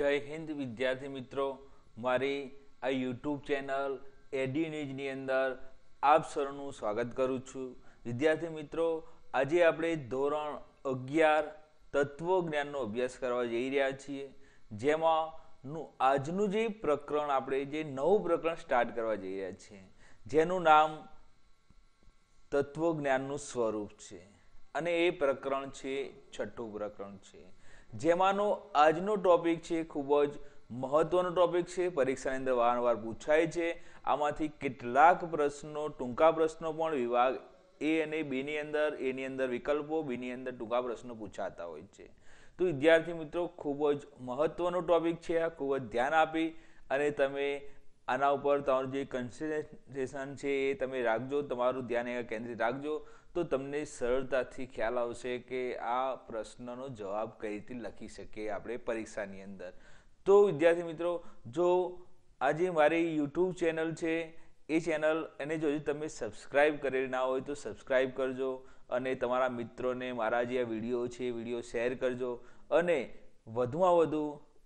જય હિન્દ વિદ્યાર્થી મિત્રો મારી આ યુટ્યુબ ચેનલ એડી ન્યૂઝની અંદર આપ સરનું સ્વાગત કરું છું વિદ્યાર્થી મિત્રો આજે આપણે ધોરણ અગિયાર તત્વજ્ઞાનનો અભ્યાસ કરવા જઈ રહ્યા છીએ જેમાં આજનું જે પ્રકરણ આપણે જે નવું પ્રકરણ સ્ટાર્ટ કરવા જઈ રહ્યા છીએ જેનું નામ તત્વજ્ઞાનનું સ્વરૂપ છે અને એ પ્રકરણ છે છઠ્ઠું પ્રકરણ છે જેમાંનો આજનો ટોપિક છે ખૂબ જ મહત્વનો ટોપિક છે પરીક્ષાની અંદર વારંવાર પૂછાય છે આમાંથી કેટલાક પ્રશ્નો ટૂંકા પ્રશ્નો પણ વિભાગ એ અને બેની અંદર એની અંદર વિકલ્પો બેની અંદર ટૂંકા પ્રશ્નો પૂછાતા હોય છે તો વિદ્યાર્થી મિત્રો ખૂબ જ મહત્વનો ટોપિક છે આ ખૂબ જ ધ્યાન આપી અને તમે આના ઉપર તમારું જે કન્સન્ટ્રેશન છે એ તમે રાખજો તમારું ધ્યાન એ કેન્દ્રિત રાખજો તો તમને સરળતાથી ખ્યાલ આવશે કે આ પ્રશ્નનો જવાબ કઈ રીતે લખી શકીએ આપણે પરીક્ષાની અંદર તો વિદ્યાર્થી મિત્રો જો આજે મારી યુટ્યુબ ચેનલ છે એ ચેનલ એને જો તમે સબસ્ક્રાઈબ કરેલી ના હોય તો સબસ્ક્રાઈબ કરજો અને તમારા મિત્રોને મારા જે આ વિડીયો છે એ વિડીયો શેર કરજો અને વધુમાં વધુ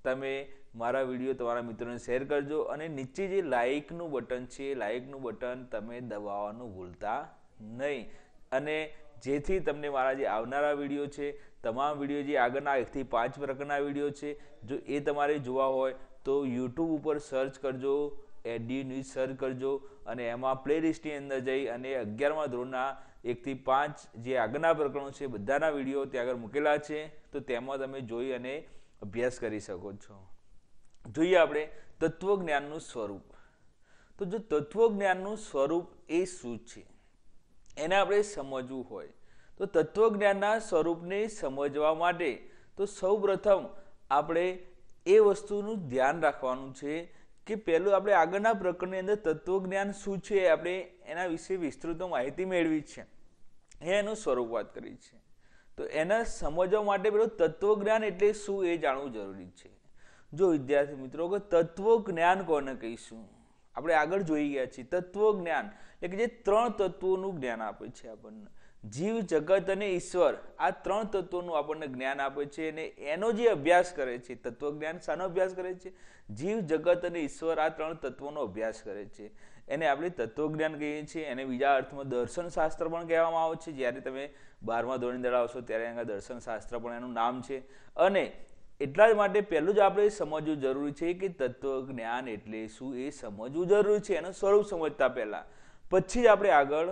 તમે મારા વિડીયો તમારા મિત્રોને શેર કરજો અને નીચે જે લાઇકનું બટન છે લાઇકનું બટન તમે દબાવવાનું ભૂલતા નહીં અને જેથી તમને મારા જે આવનારા વિડીયો છે તમામ વિડીયો જે આગળના એકથી પાંચ પ્રકારના વિડીયો છે જો એ તમારે જોવા હોય તો યુટ્યુબ ઉપર સર્ચ કરજો એડી ન્યૂઝ સર્ચ કરજો અને એમાં પ્લે લિસ્ટની અંદર જઈ અને અગિયારમા ધોરણના એકથી પાંચ જે આગળના પ્રકરણો છે બધાના વિડીયો ત્યાં આગળ મૂકેલા છે તો તેમાં તમે જોઈ અને અભ્યાસ કરી શકો છો જોઈએ આપણે તત્વજ્ઞાનનું સ્વરૂપ તો જો તત્વજ્ઞાનનું સ્વરૂપ એ શું છે એને આપણે સમજવું હોય તો તત્વજ્ઞાનના સ્વરૂપને સમજવા માટે તો સૌપ્રથમ આપણે એ વસ્તુનું ધ્યાન રાખવાનું છે કે પહેલું આપણે આગળના પ્રકરણની અંદર તત્વજ્ઞાન શું છે આપણે એના વિશે વિસ્તૃત માહિતી મેળવી છે એનું સ્વરૂપ વાત કરી છે તો એને સમજવા માટે પેલું તત્વજ્ઞાન એટલે શું એ જાણવું જરૂરી છે જો વિદ્યાર્થી મિત્રો કે તત્વ જ્ઞાન કોને કહીશું આપણે આગળ જોઈ ગયા છીએ તત્વ જ્ઞાન એટલે કે જે ત્રણ તત્વોનું જ્ઞાન આપે છે આપણને જીવ જગત અને ઈશ્વર આ ત્રણ તત્વોનું આપણને જ્ઞાન આપે છે અને એનો જે અભ્યાસ કરે છે તત્વજ્ઞાન શાનો અભ્યાસ કરે છે જીવ જગત અને ઈશ્વર આ ત્રણ તત્વોનો અભ્યાસ કરે છે એને આપણે તત્વજ્ઞાન કહીએ છીએ એને બીજા અર્થમાં દર્શન શાસ્ત્ર પણ કહેવામાં આવે છે જ્યારે તમે બારમા ધોરણી અંદર ત્યારે એના દર્શન શાસ્ત્ર પણ એનું નામ છે અને એટલા જ માટે પહેલું જ આપણે સમજવું જરૂરી છે કે તત્વજ્ઞાન એટલે શું એ સમજવું જરૂરી છે એનું સ્વરૂપ સમજતા પહેલાં પછી જ આપણે આગળ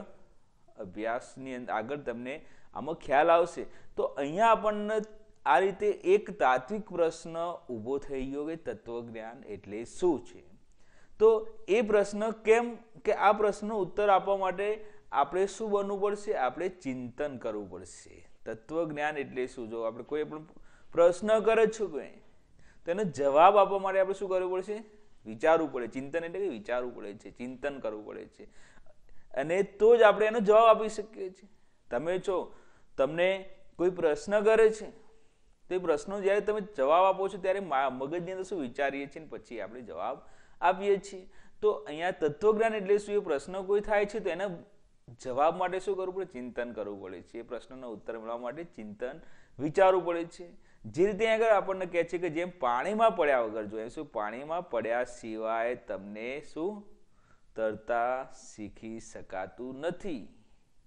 અભ્યાસની અંદર આગળ તમને આમાં ખ્યાલ આવશે તો અહીંયા આપણને આ રીતે એક તાત્વિક પ્રશ્ન ઊભો થઈ ગયો કે તત્વજ્ઞાન એટલે શું છે તો એ પ્રશ્ન કેમ કે આ પ્રશ્નનો ઉત્તર આપવા માટે આપણે શું બનવું પડશે આપણે ચિંતન કરવું પડશે તત્વજ્ઞાન એટલે શું જો આપણે કોઈ પણ પ્રશ્ન કરે છું કે તેનો જવાબ આપવા માટે આપણે શું કરવું પડશે વિચારવું પડે ચિંતન એટલે કે વિચારવું પડે છે ચિંતન કરવું પડે છે અને તો જ આપણે એનો જવાબ આપી શકીએ છીએ તમે છો તમને કોઈ પ્રશ્ન કરે છે તે પ્રશ્નો જ્યારે તમે જવાબ આપો છો ત્યારે મગજની અંદર શું વિચારીએ છીએ પછી આપણે જવાબ આપીએ છીએ તો અહીંયા તત્વજ્ઞાન એટલે શું એ પ્રશ્ન કોઈ થાય છે તો એના જવાબ માટે શું કરવું પડે ચિંતન કરવું પડે છે એ પ્રશ્નનો ઉત્તર મેળવવા માટે ચિંતન વિચારવું પડે છે જે રીતે આગળ આપણને કહે છે કે જેમ પાણીમાં પડ્યા વગર જો જોઈએ શું પાણીમાં પડ્યા સિવાય તમને શું તરતા શીખી શકાતું નથી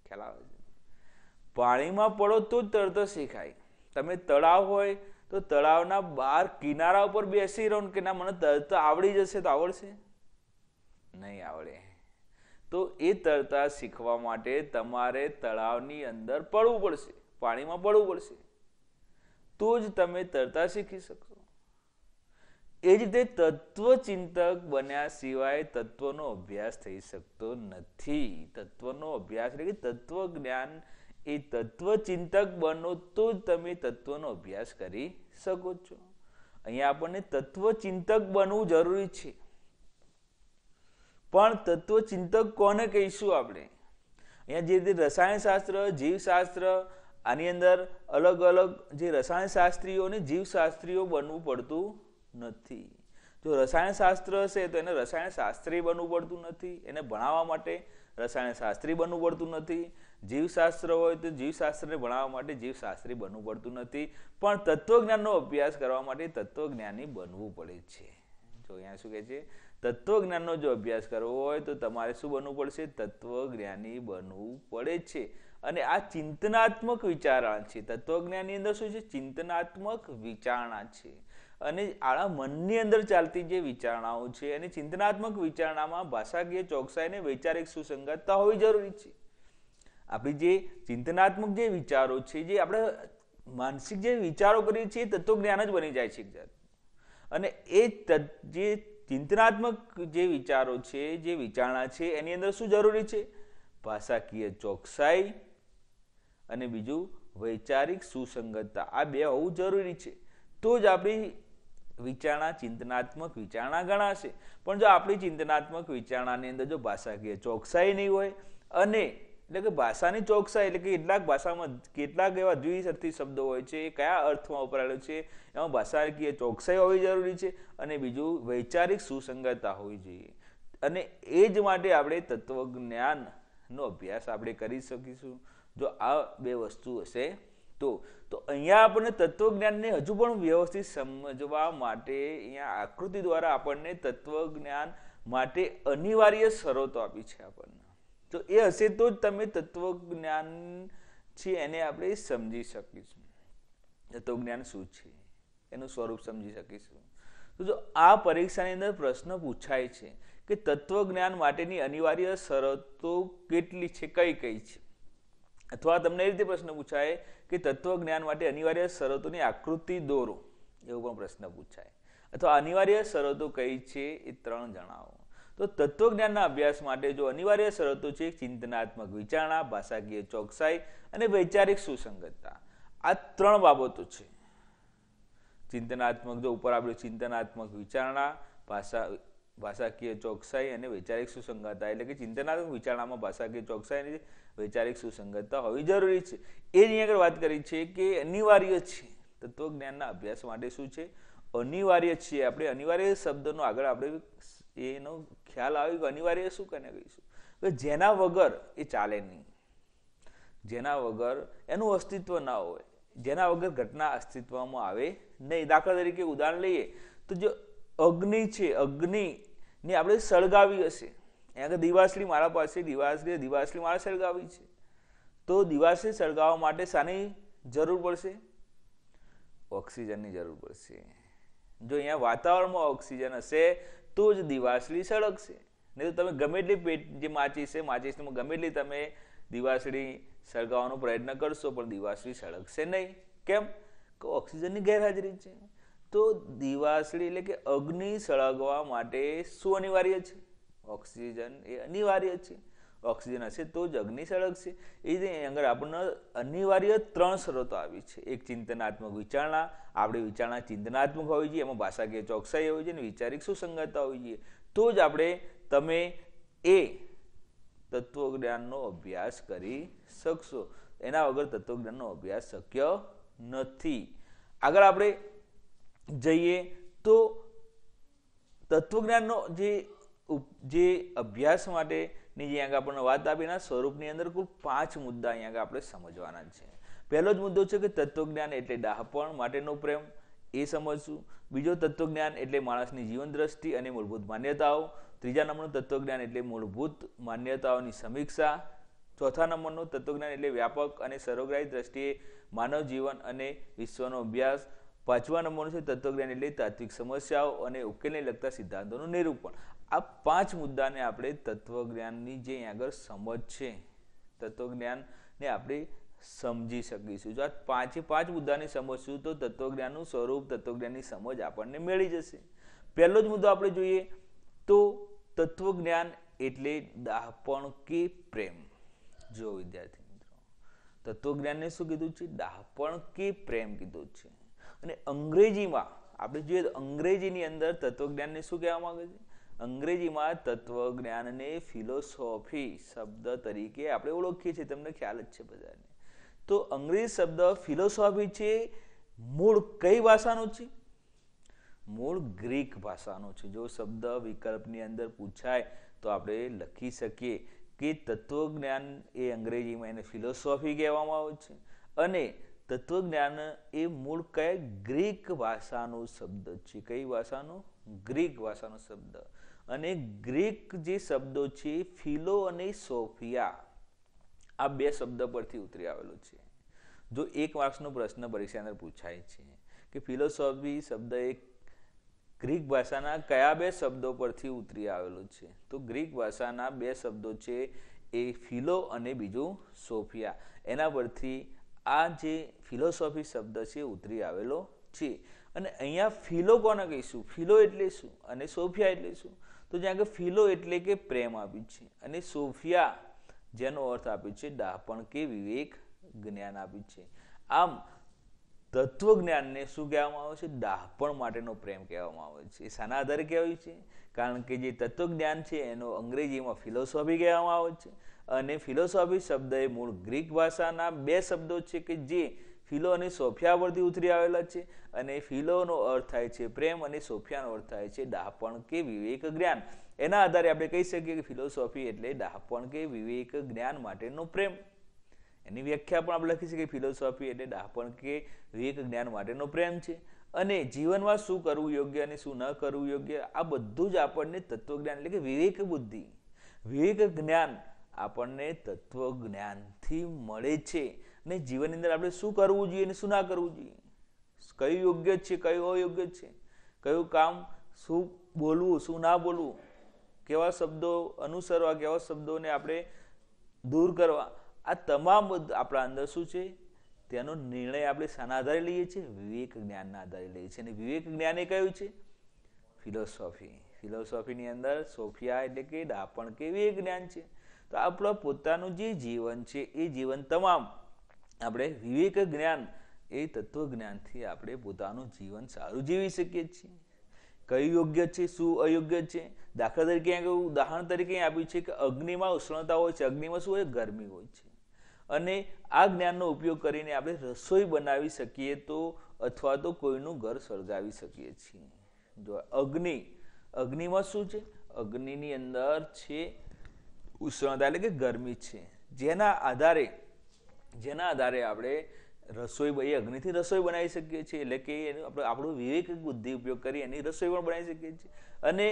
ખ્યાલ આવે છે પાણીમાં પડો તો જ તરતા શીખાય તમે તળાવ હોય તો તળાવના બહાર કિનારા ઉપર બેસી રહો કે ના મને તરતા આવડી જશે તો આવડશે નહીં આવડે તો એ તરતા શીખવા માટે તમારે તળાવની અંદર પડવું પડશે પાણીમાં પડવું પડશે તો જ તમે તરતા શીખી શકશો એ જ રીતે તત્વચિંતક બન્યા સિવાય તત્વનો અભ્યાસ થઈ શકતો નથી તત્વનો અભ્યાસ એટલે કે તત્વ જ્ઞાન એ તત્વચિંતક બનો તો જ તમે તત્વનો અભ્યાસ કરી શકો છો અહીંયા આપણને તત્વ ચિંતક બનવું જરૂરી છે પણ તત્વ ચિંતક કોને કહીશું આપણે અહીંયા જે રીતે રસાયણશાસ્ત્ર જીવશાસ્ત્ર આની અંદર અલગ અલગ જે રસાયણશાસ્ત્રીઓ અને જીવશાસ્ત્રીઓ બનવું પડતું નથી જો રસાયણશાસ્ત્ર હશે તો એને રસાયણશાસ્ત્રી બનવું પડતું નથી એને ભણાવવા માટે રસાયણશાસ્ત્રી બનવું પડતું નથી જીવશાસ્ત્ર હોય તો જીવશાસ્ત્રને ભણાવવા માટે જીવશાસ્ત્રી બનવું પડતું નથી પણ તત્વજ્ઞાનનો અભ્યાસ કરવા માટે તત્વજ્ઞાની બનવું પડે છે જો અહીંયા શું કહે છે તત્વજ્ઞાનનો જો અભ્યાસ કરવો હોય તો તમારે શું બનવું પડશે તત્વજ્ઞાની બનવું પડે છે અને આ ચિંતનાત્મક વિચારણા છે તત્વજ્ઞાનની અંદર શું છે ચિંતનાત્મક વિચારણા છે અને આળા મનની અંદર ચાલતી જે વિચારણાઓ છે અને ચિંતનાત્મક વિચારણામાં ભાષાકીય ચોકસાઈને વૈચારિક સુસંગતતા હોવી જરૂરી છે આપણી જે ચિંતનાત્મક જે વિચારો છે જે આપણે માનસિક જે વિચારો કરીએ છીએ તત્વજ્ઞાન જ બની જાય છે અને એ જે ચિંતનાત્મક જે વિચારો છે જે વિચારણા છે એની અંદર શું જરૂરી છે ભાષાકીય ચોકસાઈ અને બીજું વૈચારિક સુસંગતતા આ બે હોવું જરૂરી છે તો જ આપણી વિચારણા ચિંતનાત્મક વિચારણા ગણાશે પણ જો આપણી ચિંતનાત્મક વિચારણાની અંદર જો ભાષાકીય ચોકસાઈ નહીં હોય અને એટલે કે ભાષાની ચોકસાઈ એટલે કે કેટલાક ભાષામાં કેટલાક એવા દ્વિસર્થી શબ્દો હોય છે એ કયા અર્થમાં વપરાયેલો છે એમાં ભાષાકીય ચોકસાઈ હોવી જરૂરી છે અને બીજું વૈચારિક સુસંગતતા હોવી જોઈએ અને એ જ માટે આપણે તત્વજ્ઞાનનો અભ્યાસ આપણે કરી શકીશું જો આ બે વસ્તુ હશે તો તો અહીંયા આપણને તત્વજ્ઞાનને હજુ પણ વ્યવસ્થિત સમજવા માટે અહીંયા આકૃતિ દ્વારા આપણને તત્વજ્ઞાન માટે અનિવાર્ય શરતો આપી છે આપણને તો એ હશે તો જ તમે તત્વજ્ઞાન છે એને આપણે સમજી શકીશું તત્વજ્ઞાન શું છે એનું સ્વરૂપ સમજી શકીશું તો જો આ પરીક્ષાની અંદર પ્રશ્ન પૂછાય છે કે તત્વજ્ઞાન માટેની અનિવાર્ય શરતો કેટલી છે કઈ કઈ છે અથવા તમને એ રીતે પ્રશ્ન પૂછાય કે તત્વજ્ઞાન માટે અનિવાર્ય શરતોની આકૃતિ દોરો એવો પણ પ્રશ્ન પૂછાય અથવા અનિવાર્ય શરતો કઈ છે એ ત્રણ જણાવો તો તત્વજ્ઞાનના અભ્યાસ માટે જો અનિવાર્ય શરતો છે ચિંતનાત્મક વિચારણા ભાષાકીય ચોકસાઈ અને વૈચારિક સુસંગતતા આ ત્રણ બાબતો છે ચિંતનાત્મક જો ઉપર આપણે ચિંતનાત્મક વિચારણા ભાષા ભાષાકીય ચોકસાઈ અને વૈચારિક સુસંગતતા એટલે કે ચિંતનાત્મક વિચારણામાં ભાષાકીય ચોકસાઈ અને વૈચારિક સુસંગતતા હોવી જરૂરી છે એ જ આગળ વાત કરી છે કે અનિવાર્ય છે તત્વજ્ઞાનના અભ્યાસ માટે શું છે અનિવાર્ય છે આપણે અનિવાર્ય શબ્દનો આગળ આપણે એનો ખ્યાલ આવ્યો કે અનિવાર્ય શું કને કહીશું કે જેના વગર એ ચાલે નહીં જેના વગર એનું અસ્તિત્વ ના હોય જેના વગર ઘટના અસ્તિત્વમાં આવે નહીં દાખલા તરીકે ઉદાહરણ લઈએ તો જો અગ્નિ છે અગ્નિને આપણે સળગાવી હશે આગળ દિવાસળી મારા પાસે કે દિવાસળી મારે સળગાવી છે તો દિવાસળી સળગાવવા માટે શાની જરૂર પડશે ઓક્સિજનની જરૂર પડશે જો અહીંયા વાતાવરણમાં ઓક્સિજન હશે તો જ દિવાસળી સળગશે નહીં તો તમે ગમે એટલી પેટ જે માચીસ છે માચીસને ગમે એટલી તમે દિવાસળી સળગાવવાનો પ્રયત્ન કરશો પણ દિવાસળી સળગશે નહીં કેમ કે ઓક્સિજનની ગેરહાજરી છે તો દિવાસળી એટલે કે અગ્નિ સળગવા માટે શું અનિવાર્ય છે ઓક્સિજન એ અનિવાર્ય છે ઓક્સિજન હશે તો જ અગ્નિ સળગશે એ રીતે આગળ આપણને અનિવાર્ય ત્રણ શરતો આવી છે એક ચિંતનાત્મક વિચારણા આપણી વિચારણા ચિંતનાત્મક હોવી જોઈએ એમાં ભાષાકીય ચોકસાઈ હોવી જોઈએ અને વિચારિક સુસંગતતા હોવી જોઈએ તો જ આપણે તમે એ તત્વજ્ઞાનનો અભ્યાસ કરી શકશો એના વગર તત્વજ્ઞાનનો અભ્યાસ શક્ય નથી આગળ આપણે જઈએ તો તત્વજ્ઞાનનો જે જે અભ્યાસ માટેની જે આગળ આપણને વાત આપી એના સ્વરૂપની અંદર કુલ પાંચ મુદ્દા અહીં આગળ આપણે સમજવાના છે પહેલો જ મુદ્દો છે કે તત્વજ્ઞાન એટલે ડાહપણ માટેનો પ્રેમ એ સમજશું બીજો તત્વજ્ઞાન એટલે માણસની જીવન દ્રષ્ટિ અને મૂળભૂત માન્યતાઓ ત્રીજા નંબરનું તત્વજ્ઞાન એટલે મૂળભૂત માન્યતાઓની સમીક્ષા ચોથા નંબરનું તત્વજ્ઞાન એટલે વ્યાપક અને સર્વગ્રાહી દ્રષ્ટિએ માનવ જીવન અને વિશ્વનો અભ્યાસ પાંચમા નંબરનું છે તત્વજ્ઞાન એટલે તાત્વિક સમસ્યાઓ અને ઉકેલને લગતા સિદ્ધાંતોનું નિરૂપણ આ પાંચ મુદ્દાને આપણે તત્વજ્ઞાનની જે આગળ સમજ છે તત્વજ્ઞાનને આપણે સમજી શકીશું જો આ પાંચે પાંચ મુદ્દાને સમજશું તો તત્વજ્ઞાનનું સ્વરૂપ તત્વજ્ઞાનની સમજ આપણને મળી જશે પહેલો જ મુદ્દો આપણે જોઈએ તો તત્વજ્ઞાન એટલે દાહપણ કે પ્રેમ જો વિદ્યાર્થી મિત્રો તત્વજ્ઞાનને શું કીધું છે દાહપણ કે પ્રેમ કીધું છે અને અંગ્રેજીમાં આપણે જોઈએ તો અંગ્રેજીની અંદર તત્વજ્ઞાનને શું કહેવા માંગે છે અંગ્રેજીમાં તત્વજ્ઞાનને ફિલોસોફી શબ્દ તરીકે આપણે ઓળખીએ છીએ તમને ખ્યાલ જ છે બધાને તો અંગ્રેજી શબ્દ ફિલોસોફી છે મૂળ કઈ ભાષાનો છે મૂળ ગ્રીક ભાષાનો છે જો શબ્દ વિકલ્પની અંદર પૂછાય તો આપણે લખી શકીએ કે તત્વજ્ઞાન એ અંગ્રેજીમાં એને ફિલોસોફી કહેવામાં આવે છે અને તત્વજ્ઞાન એ મૂળ કયા ગ્રીક ભાષાનો શબ્દ છે કઈ ભાષાનો ગ્રીક ભાષાનો શબ્દ અને ગ્રીક જે શબ્દો છે ફિલો અને સોફિયા આ બે શબ્દ પરથી ઉતરી આવેલો છે જો એક માર્ક્સનો પ્રશ્ન અંદર પૂછાય છે કે ફિલોસોફી શબ્દ એ ગ્રીક ભાષાના કયા બે શબ્દો પરથી ઉતરી આવેલો છે તો ગ્રીક ભાષાના બે શબ્દો છે એ ફિલો અને બીજું સોફિયા એના પરથી આ જે ફિલોસોફી શબ્દ છે ઉતરી આવેલો છે અને અહીંયા ફિલો કોને કહીશું ફિલો એટલે શું અને સોફિયા એટલે શું તો જ્યાં કે ફિલો એટલે કે પ્રેમ આપ્યું છે અને સોફિયા જેનો અર્થ આપ્યો છે દાપણ કે વિવેક જ્ઞાન આપ્યું છે આમ તત્વજ્ઞાનને શું કહેવામાં આવે છે દાહપણ માટેનો પ્રેમ કહેવામાં આવે છે શાના આધારે કહેવાય છે કારણ કે જે તત્વજ્ઞાન છે એનો અંગ્રેજીમાં ફિલોસોફી કહેવામાં આવે છે અને ફિલોસોફી શબ્દ એ મૂળ ગ્રીક ભાષાના બે શબ્દો છે કે જે ફિલો અને સોફિયા પરથી ઉતરી આવેલા છે અને ફિલોનો અર્થ થાય છે પ્રેમ અને સોફિયાનો અર્થ થાય છે દાપણ કે વિવેક જ્ઞાન એના આધારે આપણે કહી શકીએ કે ફિલોસોફી એટલે ડાપણ કે વિવેક જ્ઞાન માટેનો પ્રેમ એની વ્યાખ્યા પણ આપણે લખી શકીએ ફિલોસોફી એટલે દાપણ કે વિવેક જ્ઞાન માટેનો પ્રેમ છે અને જીવનમાં શું કરવું યોગ્ય અને શું ન કરવું યોગ્ય આ બધું જ આપણને તત્વજ્ઞાન એટલે કે વિવેક બુદ્ધિ વિવેક જ્ઞાન આપણને તત્વ જ્ઞાનથી મળે છે ને જીવનની અંદર આપણે શું કરવું જોઈએ અને શું ના કરવું જોઈએ કયું યોગ્ય છે કયું અયોગ્ય છે કયું કામ શું બોલવું શું ના બોલવું કેવા શબ્દો અનુસરવા કેવા શબ્દોને આપણે દૂર કરવા આ તમામ આપણા અંદર શું છે તેનો નિર્ણય આપણે શાના આધારે લઈએ છીએ વિવેક જ્ઞાનના આધારે લઈએ છીએ અને વિવેક જ્ઞાન એ કયું છે ફિલોસોફી ફિલોસોફીની અંદર સોફિયા એટલે કે દાપણ કે વિવેક જ્ઞાન છે તો આપણું પોતાનું જે જીવન છે એ જીવન તમામ આપણે વિવેક જ્ઞાન એ તત્વ જ્ઞાનથી આપણે પોતાનું જીવન સારું જીવી શકીએ છીએ કયું યોગ્ય છે શું અયોગ્ય છે દાખલા તરીકે ઉદાહરણ તરીકે આપ્યું છે કે અગ્નિમાં ઉષ્ણતા હોય છે અગ્નિમાં શું હોય ગરમી હોય છે અને આ જ્ઞાનનો ઉપયોગ કરીને આપણે રસોઈ બનાવી શકીએ તો અથવા તો કોઈનું ઘર સર્જાવી શકીએ છીએ જો અગ્નિ અગ્નિમાં શું છે અગ્નિની અંદર છે ઉષ્ણતા એટલે કે ગરમી છે જેના આધારે જેના આધારે આપણે રસોઈ એ અગ્નિથી રસોઈ બનાવી શકીએ છીએ એટલે કે એનું આપણે આપણું વિવેક બુદ્ધિ ઉપયોગ કરી એની રસોઈ પણ બનાવી શકીએ છીએ અને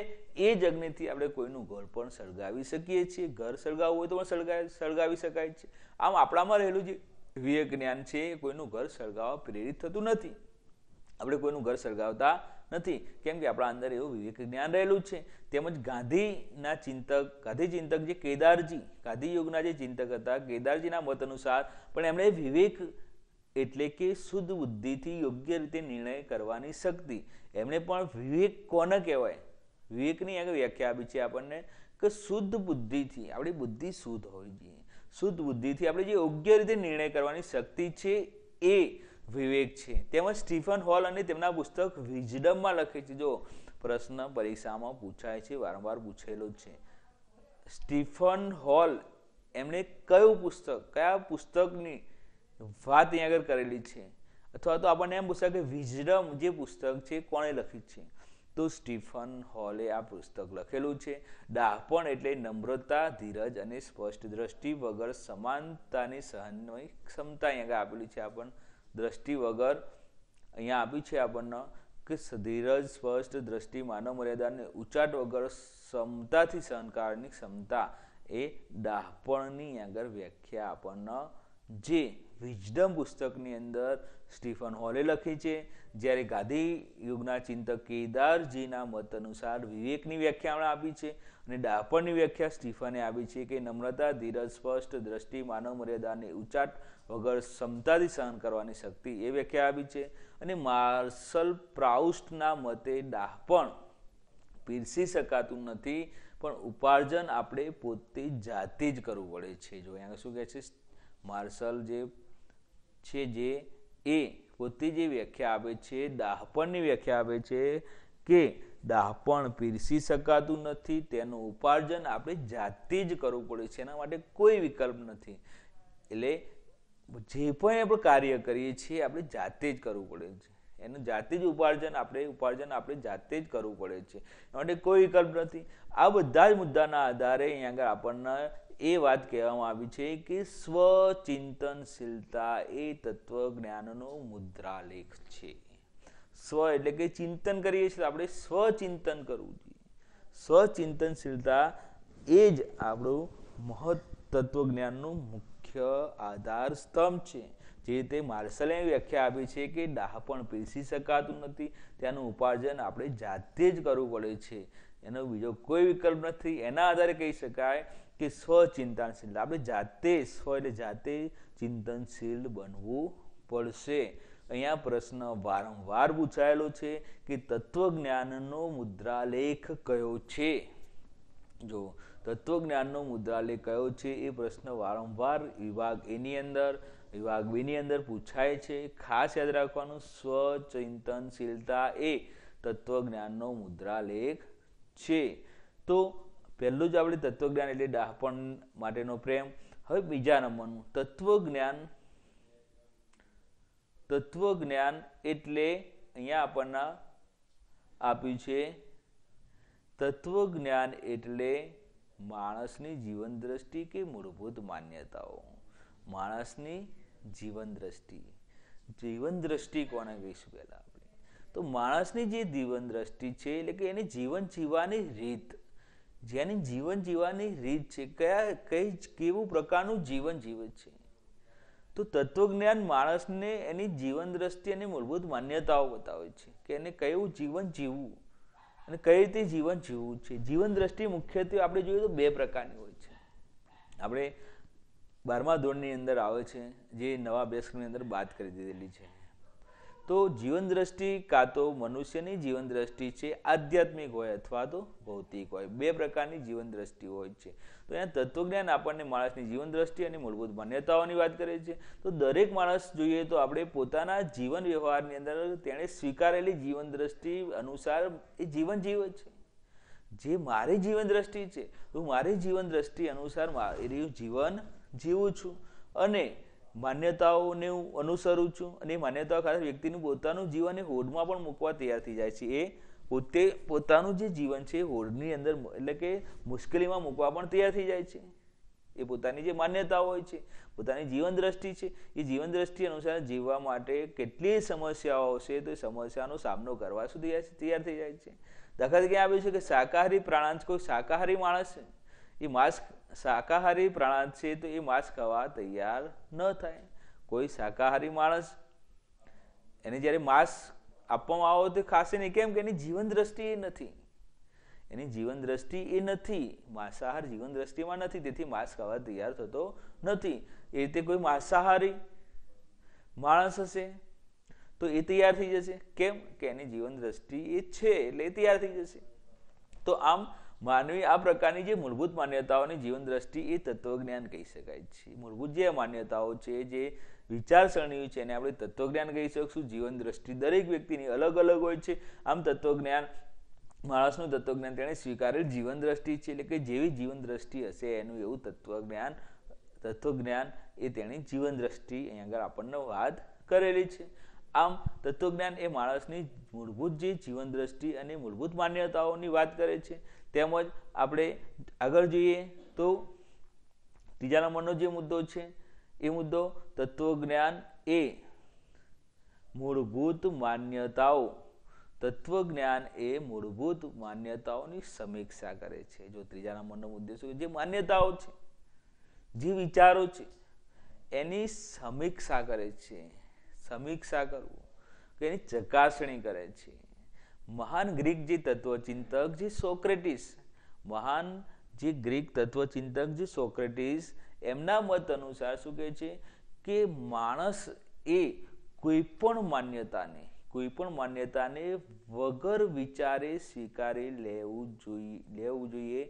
એ જ અગ્નિથી આપણે કોઈનું ઘર પણ સળગાવી શકીએ છીએ ઘર સળગાવવું હોય તો પણ સળગાવી સળગાવી શકાય છે આમ આપણામાં રહેલું જે વિવેક જ્ઞાન છે એ કોઈનું ઘર સળગાવવા પ્રેરિત થતું નથી આપણે કોઈનું ઘર સળગાવતા નથી કેમ કે આપણા અંદર એવું વિવેક જ્ઞાન રહેલું છે તેમજ ગાંધીના ચિંતક ગાંધી ચિંતક જે કેદારજી ગાંધી યુગના જે ચિંતક હતા કેદારજીના મત અનુસાર પણ એમણે વિવેક એટલે કે શુદ્ધ બુદ્ધિથી યોગ્ય રીતે નિર્ણય કરવાની શક્તિ એમણે પણ વિવેક કોને કહેવાય વિવેકની આગળ વ્યાખ્યા આપી છે આપણને કે શુદ્ધ બુદ્ધિથી આપણી બુદ્ધિ શુદ્ધ હોવી જોઈએ શુદ્ધ બુદ્ધિથી આપણે જે યોગ્ય રીતે નિર્ણય કરવાની શક્તિ છે એ વિવેક છે તેમજ સ્ટીફન હોલ અને તેમના પુસ્તક વિઝડમમાં લખે છે જો પ્રશ્ન પરીક્ષામાં પૂછાય છે વારંવાર પૂછેલો છે સ્ટીફન હોલ એમણે કયું પુસ્તક કયા પુસ્તકની વાત અહીંયા આગળ કરેલી છે અથવા તો આપણને એમ પૂછાય કે વિઝડમ જે પુસ્તક છે કોણે લખ્યું છે તો સ્ટીફન હોલે આ પુસ્તક લખેલું છે ડાપણ એટલે નમ્રતા ધીરજ અને સ્પષ્ટ દ્રષ્ટિ વગર સમાનતાની સહનની ક્ષમતા અહીંયા આગળ આપેલી છે આપણને દ્રષ્ટિ વગર અહીંયા આપી છે આપણને કે ધીરજ સ્પષ્ટ દ્રષ્ટિ માનવ મર્યાદાને ઉચાટ વગર ક્ષમતાથી સહનકારની ક્ષમતા એ ડાહપણની આગળ વ્યાખ્યા આપણને જે વિજડમ પુસ્તકની અંદર સ્ટીફન હોલે લખી છે જ્યારે ગાંધી યુગના ચિંતક કેદારજીના મત અનુસાર વિવેકની વ્યાખ્યા આપણે આપી છે અને ડાપણની વ્યાખ્યા સ્ટીફને આવી છે કે નમ્રતા ધીરજ સ્પષ્ટ દ્રષ્ટિ માનવ મર્યાદાની ઉચાટ વગર ક્ષમતાથી સહન કરવાની શક્તિ એ વ્યાખ્યા આપી છે અને માર્શલ પ્રાઉસ્ટના મતે ડાહપણ પીરસી શકાતું નથી પણ ઉપાર્જન આપણે પોતે જાતે જ કરવું પડે છે જો અહીંયા શું કહે છે માર્શલ જે છે જે એ પોતે જે વ્યાખ્યા આપે છે દાહપણની વ્યાખ્યા આપે છે કે દાહપણ પીરસી શકાતું નથી તેનું ઉપાર્જન આપણે જાતે જ કરવું પડે છે એના માટે કોઈ વિકલ્પ નથી એટલે જે પણ આપણે કાર્ય કરીએ છીએ આપણે જાતે જ કરવું પડે છે એનું જાતે જ ઉપાર્જન આપણે ઉપાર્જન આપણે જાતે જ કરવું પડે છે એના માટે કોઈ વિકલ્પ નથી આ બધા જ મુદ્દાના આધારે અહીંયા આગળ આપણને એ વાત કહેવામાં આવી છે કે સ્વચિંતનશીલતા એ તત્વ જ્ઞાનનો મુદ્રાલેખ છે સ્વ એટલે કે ચિંતન કરીએ છીએ આપણે સ્વચિંતન કરવું જોઈએ સ્વચિંતનશીલતા એ જ આપણું મહત્ જ્ઞાનનું મુખ્ય આધાર સ્તંભ છે જે રીતે માર્શલે વ્યાખ્યા આપી છે કે ડાહપણ પીસી શકાતું નથી ત્યાંનું ઉપાર્જન આપણે જાતે જ કરવું પડે છે એનો બીજો કોઈ વિકલ્પ નથી એના આધારે કહી શકાય કે સ્વચિંતનશીલ આપણે જાતે સ્વ એટલે જાતે ચિંતનશીલ બનવું પડશે અહીંયા પ્રશ્ન વારંવાર પૂછાયેલો છે કે તત્વજ્ઞાનનો મુદ્રાલેખ કયો છે જો તત્વજ્ઞાનનો મુદ્રાલેખ કયો છે એ પ્રશ્ન વારંવાર વિભાગ એની અંદર વિભાગ બેની અંદર પૂછાય છે ખાસ યાદ રાખવાનું સ્વચિંતનશીલતા એ તત્વજ્ઞાનનો મુદ્રાલેખ છે તો પહેલું જ આપણે તત્વજ્ઞાન એટલે ડાહપણ માટેનો પ્રેમ હવે બીજા નંબરનું તત્વજ્ઞાન તત્વજ્ઞાન એટલે અહીંયા આપણને આપ્યું છે તત્વજ્ઞાન એટલે માણસની જીવન દ્રષ્ટિ કે મૂળભૂત માન્યતાઓ માણસની જીવન દ્રષ્ટિ જીવન દ્રષ્ટિ કોને કહીશું પહેલાં આપણે તો માણસની જે જીવન દ્રષ્ટિ છે એટલે કે એને જીવન જીવવાની રીત જેની જીવન જીવવાની રીત છે કયા કઈ કેવું પ્રકારનું જીવન જીવે છે તો તત્વજ્ઞાન માણસને એની જીવન દ્રષ્ટિ અને મૂળભૂત માન્યતાઓ બતાવે છે કે એને કયું જીવન જીવવું અને કઈ રીતે જીવન જીવવું છે જીવન દ્રષ્ટિ મુખ્યત્વે આપણે જોઈએ તો બે પ્રકારની હોય છે આપણે બારમા ધોરણની અંદર આવે છે જે નવા અભ્યાસક્રમની અંદર વાત કરી દીધેલી છે તો જીવન દ્રષ્ટિ કાં તો મનુષ્યની જીવન દ્રષ્ટિ છે આધ્યાત્મિક હોય અથવા તો ભૌતિક હોય બે પ્રકારની જીવન દ્રષ્ટિ હોય છે તો અહીંયા તત્વજ્ઞાન આપણને માણસની જીવન દ્રષ્ટિ અને મૂળભૂત માન્યતાઓની વાત કરે છે તો દરેક માણસ જોઈએ તો આપણે પોતાના જીવન વ્યવહારની અંદર તેણે સ્વીકારેલી જીવન દ્રષ્ટિ અનુસાર એ જીવન જીવે છે જે મારી જીવન દ્રષ્ટિ છે હું મારી જીવન દ્રષ્ટિ અનુસાર મારું જીવન જીવું છું અને માન્યતાઓને હું અનુસરું છું અને એ માન્યતાઓ ખાસ વ્યક્તિનું પોતાનું જીવન એ હોડમાં પણ મૂકવા તૈયાર થઈ જાય છે એ પોતે પોતાનું જે જીવન છે એ હોડની અંદર એટલે કે મુશ્કેલીમાં મૂકવા પણ તૈયાર થઈ જાય છે એ પોતાની જે માન્યતાઓ હોય છે પોતાની જીવન દ્રષ્ટિ છે એ જીવન દ્રષ્ટિ અનુસાર જીવવા માટે કેટલી સમસ્યાઓ છે તો એ સમસ્યાનો સામનો કરવા સુધી તૈયાર થઈ જાય છે દાખલા તરીકે આવ્યું છે કે શાકાહારી પ્રાણાંત કોઈ શાકાહારી માણસ એ માસ્ક શાકાહારી પ્રાણા છે તો એ માંસ ખાવા તૈયાર ન થાય કોઈ શાકાહારી માણસ એને જ્યારે માંસ આપવામાં આવો તો ખાશે નહીં કેમ કે એની જીવન દ્રષ્ટિ એ નથી એની જીવન દ્રષ્ટિ એ નથી માંસાહાર જીવન દ્રષ્ટિમાં નથી તેથી માંસ ખાવા તૈયાર થતો નથી એ રીતે કોઈ માંસાહારી માણસ હશે તો એ તૈયાર થઈ જશે કેમ કે એની જીવન દ્રષ્ટિ એ છે એટલે એ તૈયાર થઈ જશે તો આમ માનવી આ પ્રકારની જે મૂળભૂત માન્યતાઓની જીવન દ્રષ્ટિ એ તત્વજ્ઞાન કહી શકાય છે મૂળભૂત જે માન્યતાઓ છે જે વિચારસરણીઓ છે એને આપણે તત્વજ્ઞાન કહી શકશું જીવન દ્રષ્ટિ દરેક વ્યક્તિની અલગ અલગ હોય છે આમ તત્વજ્ઞાન માણસનું તત્વજ્ઞાન તેણે સ્વીકારેલ જીવન દ્રષ્ટિ છે એટલે કે જેવી જીવન દ્રષ્ટિ હશે એનું એવું તત્વજ્ઞાન તત્વજ્ઞાન એ તેની જીવન દ્રષ્ટિ અહીં આગળ આપણને વાત કરેલી છે આમ તત્વજ્ઞાન એ માણસની મૂળભૂત જે જીવન દ્રષ્ટિ અને મૂળભૂત માન્યતાઓની વાત કરે છે તેમજ આપણે આગળ જોઈએ તો ત્રીજા નંબરનો જે મુદ્દો છે એ મુદ્દો તત્વજ્ઞાન એ મૂળભૂત માન્યતાઓ તત્વજ્ઞાન એ મૂળભૂત માન્યતાઓની સમીક્ષા કરે છે જો ત્રીજા નંબરનો મુદ્દો શું જે માન્યતાઓ છે જે વિચારો છે એની સમીક્ષા કરે છે સમીક્ષા કરવું કે એની ચકાસણી કરે છે મહાન ગ્રીક જે તત્વચિંતક જે સોક્રેટિસ મહાન જે ગ્રીક તત્વચિંતક જે સોક્રેટિસ એમના મત અનુસાર શું કહે છે કે માણસ એ કોઈ પણ માન્યતાને કોઈ પણ માન્યતાને વગર વિચારે સ્વીકારી લેવું જોઈએ લેવું જોઈએ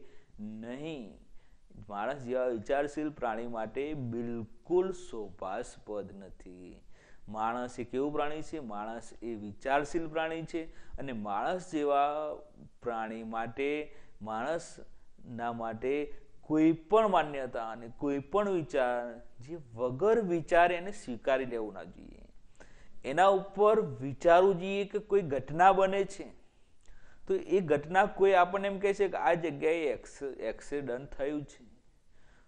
નહીં માણસ જેવા વિચારશીલ પ્રાણી માટે બિલકુલ શોભાસ્પદ નથી માણસ એ કેવું પ્રાણી છે માણસ એ વિચારશીલ પ્રાણી છે અને માણસ જેવા પ્રાણી માટે માણસના માટે કોઈ પણ માન્યતા અને કોઈ પણ વિચાર જે વગર વિચારે એને સ્વીકારી લેવું ના જોઈએ એના ઉપર વિચારવું જોઈએ કે કોઈ ઘટના બને છે તો એ ઘટના કોઈ આપણને એમ કહે છે કે આ જગ્યાએ એક્સ એક્સિડન્ટ થયું છે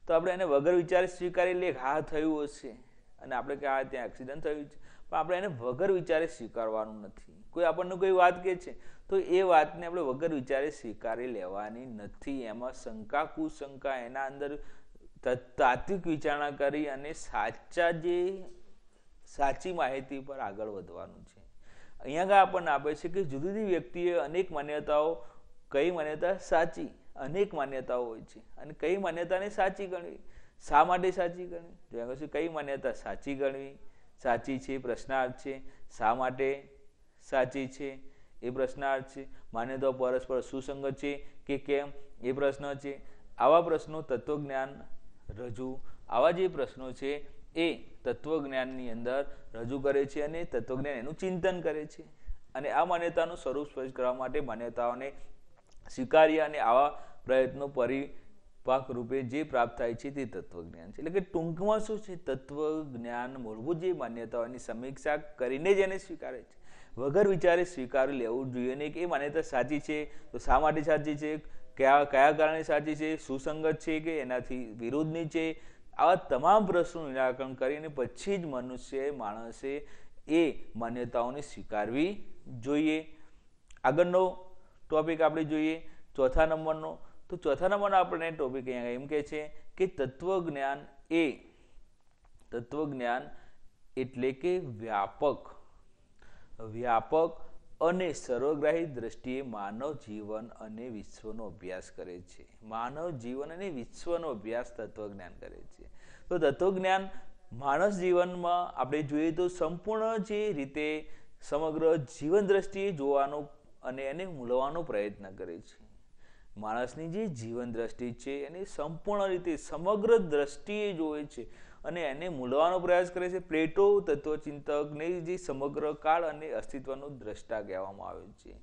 તો આપણે એને વગર વિચારે સ્વીકારી લઈએ હા થયું હશે અને આપણે કે આ ત્યાં એક્સિડન્ટ થયું છે પણ આપણે એને વગર વિચારે સ્વીકારવાનું નથી કોઈ આપણને કોઈ વાત કહે છે તો એ વાતને આપણે વગર વિચારે સ્વીકારી લેવાની નથી એમાં શંકા કુશંકા એના અંદર તાત્વિક વિચારણા કરી અને સાચા જે સાચી માહિતી પર આગળ વધવાનું છે અહીંયા આપણને આપે છે કે જુદી જુદી વ્યક્તિએ અનેક માન્યતાઓ કઈ માન્યતા સાચી અનેક માન્યતાઓ હોય છે અને કઈ માન્યતાને સાચી ગણવી શા માટે સાચી ગણવી તો એમ કહીશું કઈ માન્યતા સાચી ગણવી સાચી છે પ્રશ્નાર્થ છે શા માટે સાચી છે એ પ્રશ્નાર્થ છે માન્યતાઓ પરસ્પર સુસંગત છે કે કેમ એ પ્રશ્ન છે આવા પ્રશ્નો તત્વજ્ઞાન રજૂ આવા જે પ્રશ્નો છે એ તત્વજ્ઞાનની અંદર રજૂ કરે છે અને તત્વજ્ઞાન એનું ચિંતન કરે છે અને આ માન્યતાનું સ્વરૂપ સ્પષ્ટ કરવા માટે માન્યતાઓને સ્વીકારી અને આવા પ્રયત્નો પરી પાક રૂપે જે પ્રાપ્ત થાય છે તે તત્વજ્ઞાન છે એટલે કે ટૂંકમાં શું છે તત્વ જ્ઞાન મૂળભૂત જે માન્યતાઓની સમીક્ષા કરીને જ એને સ્વીકારે છે વગર વિચારે સ્વીકારી લેવું જોઈએ નહીં કે એ માન્યતા સાચી છે તો શા માટે સાચી છે કયા કયા કારણે સાચી છે સુસંગત છે કે એનાથી વિરોધની છે આવા તમામ પ્રશ્નોનું નિરાકરણ કરીને પછી જ મનુષ્યએ માણસે એ માન્યતાઓને સ્વીકારવી જોઈએ આગળનો ટોપિક આપણે જોઈએ ચોથા નંબરનો તો ચોથા નંબરનો આપણે ટોપિક અહીંયા એમ કહે છે કે તત્વજ્ઞાન એ તત્વજ્ઞાન એટલે કે વ્યાપક વ્યાપક અને સર્વગ્રાહી દ્રષ્ટિએ માનવ જીવન અને વિશ્વનો અભ્યાસ કરે છે માનવ જીવન અને વિશ્વનો અભ્યાસ તત્વજ્ઞાન કરે છે તો તત્વજ્ઞાન માણસ જીવનમાં આપણે જોઈએ તો સંપૂર્ણ જે રીતે સમગ્ર જીવન દ્રષ્ટિએ જોવાનું અને એને મૂલવાનો પ્રયત્ન કરે છે માણસની જે જીવન દ્રષ્ટિ છે એને સંપૂર્ણ રીતે સમગ્ર દ્રષ્ટિએ જોવે છે અને એને મૂલવાનો પ્રયાસ કરે છે પ્લેટો તત્વચિંતકને જે સમગ્ર કાળ અને અસ્તિત્વનો દ્રષ્ટા કહેવામાં આવે છે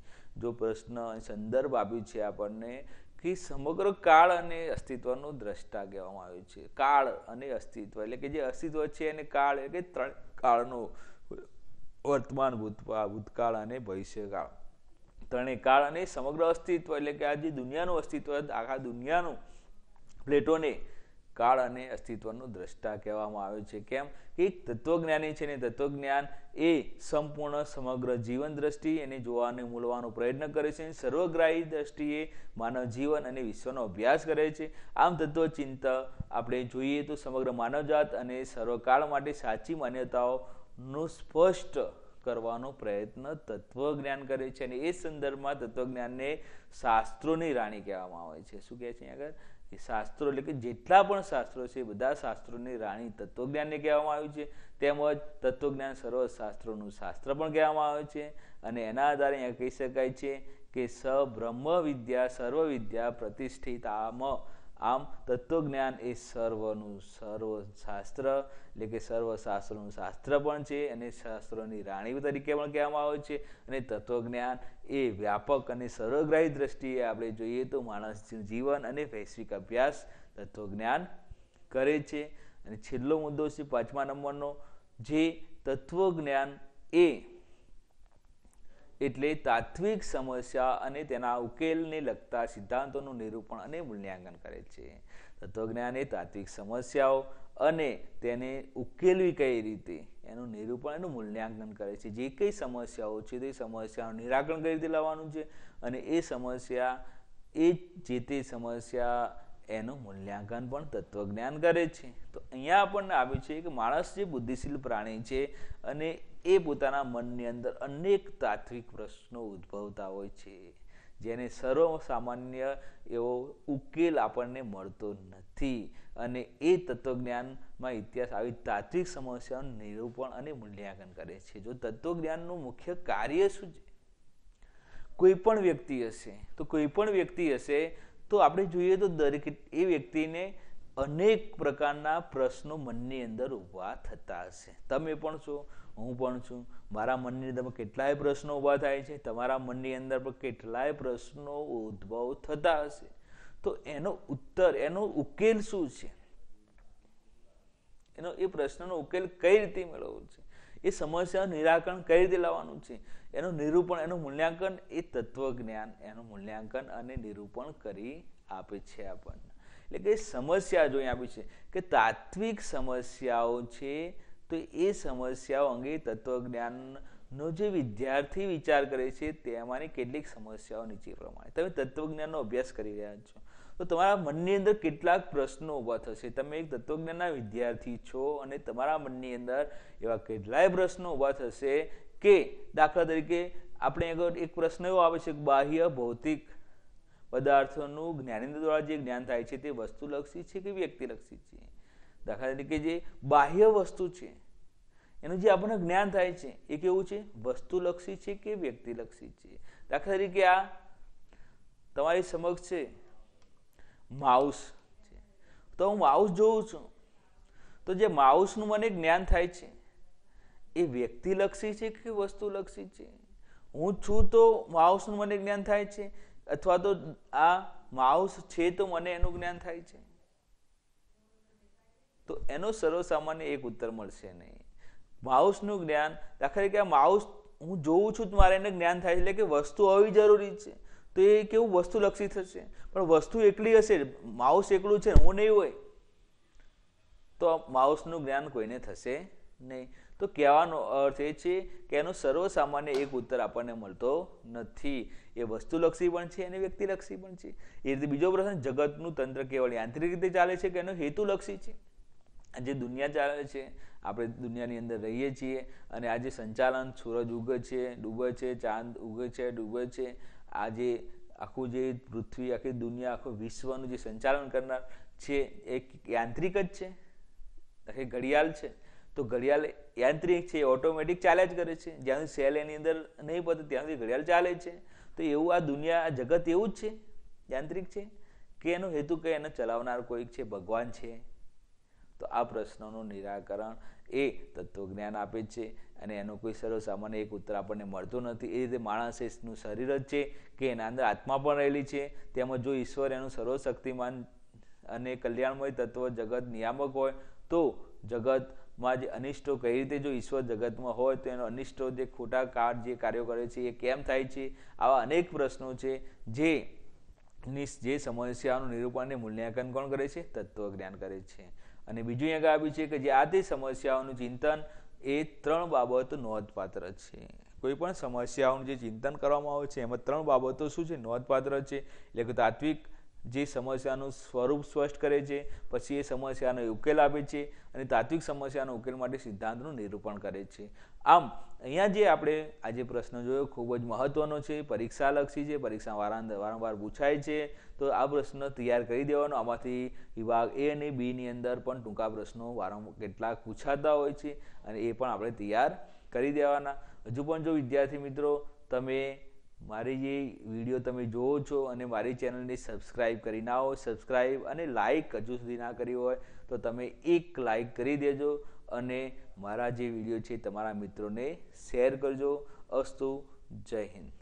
જો પ્રશ્ન સંદર્ભ આપ્યું છે આપણને કે સમગ્ર કાળ અને અસ્તિત્વનો દ્રષ્ટા કહેવામાં આવ્યો છે કાળ અને અસ્તિત્વ એટલે કે જે અસ્તિત્વ છે એને કાળ એટલે ત્રણ કાળનો વર્તમાન ભૂતકાળ અને ભવિષ્યકાળ તરણેકાળ અને સમગ્ર અસ્તિત્વ એટલે કે આ જે દુનિયાનું અસ્તિત્વ આખા દુનિયાનું પ્લેટોને કાળ અને અસ્તિત્વનું દ્રષ્ટા કહેવામાં આવે છે કેમ કે તત્વજ્ઞાની છે ને તત્વજ્ઞાન એ સંપૂર્ણ સમગ્ર જીવન દ્રષ્ટિ એને જોવાને મૂળવાનો પ્રયત્ન કરે છે સર્વગ્રાહી દ્રષ્ટિએ માનવ જીવન અને વિશ્વનો અભ્યાસ કરે છે આમ તત્વ આપણે જોઈએ તો સમગ્ર માનવજાત અને સર્વકાળ માટે સાચી માન્યતાઓનું સ્પષ્ટ કરવાનો પ્રયત્ન તત્વજ્ઞાન કરે છે અને એ સંદર્ભમાં તત્વજ્ઞાનને શાસ્ત્રોની રાણી કહેવામાં આવે છે શું કહે છે આગળ એ શાસ્ત્રો એટલે કે જેટલા પણ શાસ્ત્રો છે બધા શાસ્ત્રોની રાણી તત્વજ્ઞાનને કહેવામાં આવ્યું છે તેમજ તત્વજ્ઞાન સર્વ શાસ્ત્રોનું શાસ્ત્ર પણ કહેવામાં આવે છે અને એના આધારે અહીંયા કહી શકાય છે કે સ બ્રહ્મ વિદ્યા સર્વ વિદ્યા પ્રતિષ્ઠિતામાં આમ તત્વજ્ઞાન એ સર્વનું સર્વશાસ્ત્ર એટલે કે સર્વશાસ્ત્રનું શાસ્ત્ર પણ છે અને શાસ્ત્રોની રાણી તરીકે પણ કહેવામાં આવે છે અને તત્વજ્ઞાન એ વ્યાપક અને સર્વગ્રાહી દ્રષ્ટિએ આપણે જોઈએ તો માણસનું જીવન અને વૈશ્વિક અભ્યાસ તત્વજ્ઞાન કરે છે અને છેલ્લો મુદ્દો છે પાંચમા નંબરનો જે તત્વજ્ઞાન એ એટલે તાત્વિક સમસ્યા અને તેના ઉકેલને લગતા સિદ્ધાંતોનું નિરૂપણ અને મૂલ્યાંકન કરે છે તત્વજ્ઞાન એ તાત્વિક સમસ્યાઓ અને તેને ઉકેલવી કઈ રીતે એનું નિરૂપણ એનું મૂલ્યાંકન કરે છે જે કઈ સમસ્યાઓ છે તે સમસ્યાનું નિરાકરણ કઈ રીતે લાવવાનું છે અને એ સમસ્યા એ જે તે સમસ્યા એનું મૂલ્યાંકન પણ તત્વજ્ઞાન કરે છે તો અહીંયા આપણને આવ્યું છે કે માણસ જે બુદ્ધિશીલ પ્રાણી છે અને એ પોતાના મનની અંદર અનેક તાત્વિક પ્રશ્નો ઉદ્ભવતા હોય છે જેને સર્વ સામાન્ય એવો ઉકેલ આપણને મળતો નથી અને એ તત્વજ્ઞાનમાં ઇતિહાસ આવી તાત્વિક સમસ્યાઓનું નિરૂપણ અને મૂલ્યાંકન કરે છે જો તત્વજ્ઞાનનું મુખ્ય કાર્ય શું છે કોઈ પણ વ્યક્તિ હશે તો કોઈ પણ વ્યક્તિ હશે તો આપણે જોઈએ તો દરેક એ વ્યક્તિને અનેક પ્રકારના પ્રશ્નો મનની અંદર ઊભા થતા હશે તમે પણ છો હું પણ છું મારા મનની અંદર કેટલાય પ્રશ્નો ઊભા થાય છે તમારા મનની અંદર પણ કેટલાય પ્રશ્નો ઉદ્ભવ થતા હશે તો એનો ઉત્તર એનો ઉકેલ શું છે એનો એ પ્રશ્નનો ઉકેલ કઈ રીતે મેળવવો છે એ સમસ્યાનું નિરાકરણ કઈ રીતે લાવવાનું છે એનું નિરૂપણ એનું મૂલ્યાંકન એ તત્વજ્ઞાન એનું મૂલ્યાંકન અને નિરૂપણ કરી આપે છે આપણને એટલે કે સમસ્યા જોઈ આપી છે કે તાત્વિક સમસ્યાઓ છે તો એ સમસ્યાઓ અંગે તત્વજ્ઞાનનો જે વિદ્યાર્થી વિચાર કરે છે તેમાંની કેટલીક સમસ્યાઓ નીચે પ્રમાણે તમે તત્વજ્ઞાનનો અભ્યાસ કરી રહ્યા છો તો તમારા મનની અંદર કેટલાક પ્રશ્નો ઊભા થશે તમે એક તત્વજ્ઞાનના વિદ્યાર્થી છો અને તમારા મનની અંદર એવા કેટલાય પ્રશ્નો ઊભા થશે કે દાખલા તરીકે આપણે આગળ એક પ્રશ્ન એવો આવે છે કે બાહ્ય ભૌતિક પદાર્થોનું જ્ઞાનેન્દ્ર દ્વારા જે જ્ઞાન થાય છે તે વસ્તુલક્ષી છે કે વ્યક્તિલક્ષી છે દાખલા તરીકે જે બાહ્ય વસ્તુ છે એનું જે આપણને જ્ઞાન થાય છે એ કેવું છે વસ્તુલક્ષી છે કે વ્યક્તિલક્ષી છે દાખલા તરીકે આ તમારી સમક્ષ છે માઉસ છે તો હું માઉસ જોઉં છું તો જે માઉસનું મને જ્ઞાન થાય છે એ વ્યક્તિલક્ષી છે કે વસ્તુલક્ષી છે હું છું તો માઉસનું મને જ્ઞાન થાય છે અથવા તો આ માઉસ છે તો મને એનું જ્ઞાન થાય છે તો એનો સર્વસામાન્ય એક ઉત્તર મળશે નહીં માઉસનું જ્ઞાન દાખલા તરીકે માઉસ હું જોઉં છું તો મારે એને જ્ઞાન થાય છે એટલે કે વસ્તુ હોવી જરૂરી છે તો એ કેવું વસ્તુલક્ષી થશે પણ વસ્તુ એકલી હશે માઉસ એકલું છે હું નહીં હોય તો માઉસનું જ્ઞાન કોઈને થશે નહીં તો કહેવાનો અર્થ એ છે કે એનો સર્વસામાન્ય એક ઉત્તર આપણને મળતો નથી એ વસ્તુલક્ષી પણ છે અને વ્યક્તિલક્ષી પણ છે એ રીતે બીજો પ્રશ્ન જગતનું તંત્ર કેવળ યાંત્રિક રીતે ચાલે છે કે એનો હેતુલક્ષી છે જે દુનિયા ચાલે છે આપણે દુનિયાની અંદર રહીએ છીએ અને આ જે સંચાલન સૂરજ ઉગે છે ડૂબે છે ચાંદ ઉગે છે ડૂબે છે આ જે આખું જે પૃથ્વી આખી દુનિયા આખું વિશ્વનું જે સંચાલન કરનાર છે એ યાંત્રિક જ છે આખી ઘડિયાળ છે તો ઘડિયાળ યાંત્રિક છે ઓટોમેટિક ચાલ્યા જ કરે છે જ્યાં સેલ એની અંદર નહીં પતે ત્યાં સુધી ઘડિયાળ ચાલે છે તો એવું આ દુનિયા આ જગત એવું જ છે યાંત્રિક છે કે એનો હેતુ કે એને ચલાવનાર કોઈક છે ભગવાન છે તો આ પ્રશ્નોનું નિરાકરણ એ તત્વજ્ઞાન આપે છે અને એનું કોઈ સર્વસામાન્ય એક ઉત્તર આપણને મળતું નથી એ રીતે માણસ શરીર જ છે કે એના અંદર આત્મા પણ રહેલી છે તેમજ જો ઈશ્વર એનું સર્વશક્તિમાન અને કલ્યાણમય તત્વ જગત નિયામક હોય તો જગતમાં જે અનિષ્ટો કઈ રીતે જો ઈશ્વર જગતમાં હોય તો એનો અનિષ્ટો જે ખોટા કાર જે કાર્યો કરે છે એ કેમ થાય છે આવા અનેક પ્રશ્નો છે જે ની જે સમસ્યાઓનું નિરૂપણને મૂલ્યાંકન કોણ કરે છે તત્વજ્ઞાન કરે છે અને બીજું અહીં આવ્યું છે કે જે આ તે સમસ્યાઓનું ચિંતન એ ત્રણ બાબત નોંધપાત્ર છે કોઈ પણ સમસ્યાઓનું જે ચિંતન કરવામાં આવે છે એમાં ત્રણ બાબતો શું છે નોંધપાત્ર છે એટલે કે તાત્વિક જે સમસ્યાનું સ્વરૂપ સ્પષ્ટ કરે છે પછી એ સમસ્યાનો ઉકેલ આપે છે અને તાત્વિક સમસ્યાનો ઉકેલ માટે સિદ્ધાંતનું નિરૂપણ કરે છે આમ અહીંયા જે આપણે આજે પ્રશ્ન જોયો ખૂબ જ મહત્વનો છે પરીક્ષાલક્ષી છે પરીક્ષા વારંવાર પૂછાય છે તો આ પ્રશ્ન તૈયાર કરી દેવાનો આમાંથી વિભાગ એ અને બીની અંદર પણ ટૂંકા પ્રશ્નો વારંવાર કેટલાક પૂછાતા હોય છે અને એ પણ આપણે તૈયાર કરી દેવાના હજુ પણ જો વિદ્યાર્થી મિત્રો તમે મારી જે વિડીયો તમે જોવો છો અને મારી ચેનલને સબસ્ક્રાઇબ કરી ના હોય સબસ્ક્રાઇબ અને લાઇક હજુ સુધી ના કરી હોય તો તમે એક લાઇક કરી દેજો અને મારા જે વિડીયો છે તમારા મિત્રોને શેર કરજો અસ્તુ જય હિન્દ